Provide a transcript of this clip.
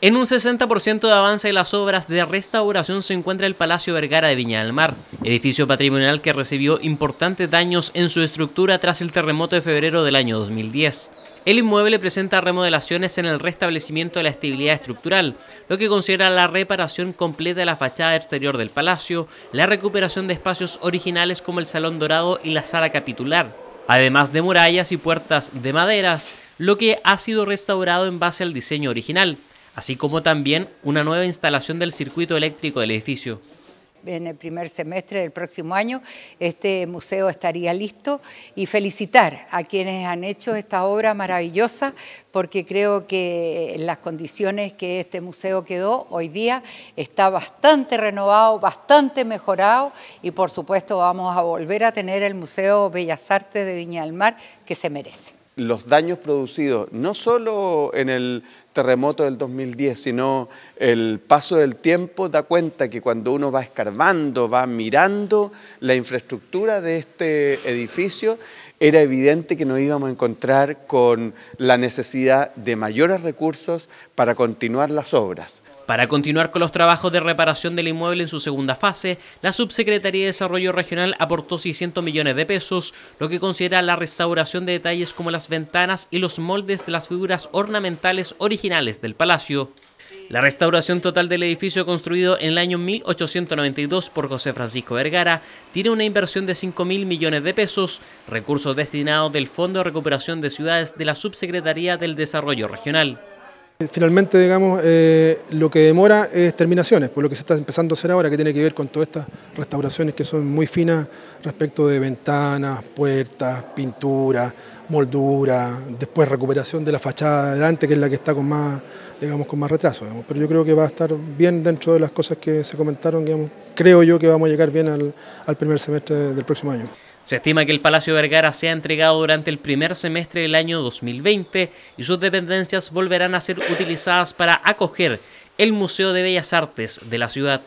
En un 60% de avance de las obras de restauración se encuentra el Palacio Vergara de Viña del Mar, edificio patrimonial que recibió importantes daños en su estructura tras el terremoto de febrero del año 2010. El inmueble presenta remodelaciones en el restablecimiento de la estabilidad estructural, lo que considera la reparación completa de la fachada exterior del palacio, la recuperación de espacios originales como el Salón Dorado y la Sala Capitular, además de murallas y puertas de maderas, lo que ha sido restaurado en base al diseño original, así como también una nueva instalación del circuito eléctrico del edificio. En el primer semestre del próximo año este museo estaría listo y felicitar a quienes han hecho esta obra maravillosa porque creo que las condiciones que este museo quedó hoy día está bastante renovado, bastante mejorado y por supuesto vamos a volver a tener el Museo Bellas Artes de Viña del Mar que se merece los daños producidos no solo en el terremoto del 2010, sino el paso del tiempo da cuenta que cuando uno va escarbando, va mirando la infraestructura de este edificio, era evidente que nos íbamos a encontrar con la necesidad de mayores recursos para continuar las obras. Para continuar con los trabajos de reparación del inmueble en su segunda fase, la Subsecretaría de Desarrollo Regional aportó 600 millones de pesos, lo que considera la restauración de detalles como las ventanas y los moldes de las figuras ornamentales originales del palacio. La restauración total del edificio construido en el año 1892 por José Francisco Vergara tiene una inversión de 5.000 millones de pesos, recursos destinados del Fondo de Recuperación de Ciudades de la Subsecretaría del Desarrollo Regional. Finalmente, digamos, eh, lo que demora es terminaciones, por lo que se está empezando a hacer ahora, que tiene que ver con todas estas restauraciones que son muy finas respecto de ventanas, puertas, pintura, moldura, después recuperación de la fachada adelante... que es la que está con más, digamos, con más retraso. Pero yo creo que va a estar bien dentro de las cosas que se comentaron, Creo yo que vamos a llegar bien al primer semestre del próximo año. Se estima que el Palacio Vergara sea entregado durante el primer semestre del año 2020 y sus dependencias volverán a ser utilizadas para acoger el Museo de Bellas Artes de la ciudad.